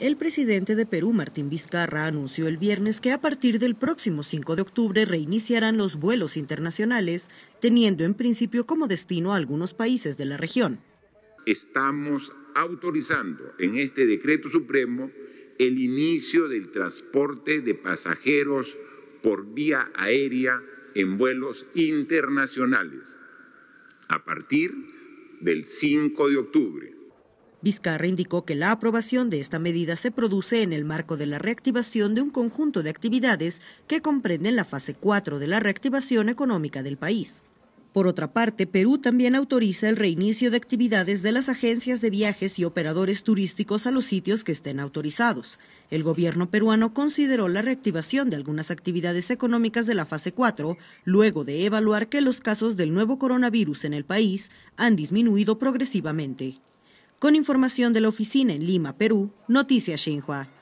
El presidente de Perú, Martín Vizcarra, anunció el viernes que a partir del próximo 5 de octubre reiniciarán los vuelos internacionales, teniendo en principio como destino a algunos países de la región. Estamos autorizando en este decreto supremo el inicio del transporte de pasajeros por vía aérea en vuelos internacionales a partir del 5 de octubre Vizcarra indicó que la aprobación de esta medida se produce en el marco de la reactivación de un conjunto de actividades que comprenden la fase 4 de la reactivación económica del país. Por otra parte, Perú también autoriza el reinicio de actividades de las agencias de viajes y operadores turísticos a los sitios que estén autorizados. El gobierno peruano consideró la reactivación de algunas actividades económicas de la fase 4 luego de evaluar que los casos del nuevo coronavirus en el país han disminuido progresivamente. Con información de la oficina en Lima, Perú, Noticias Xinhua.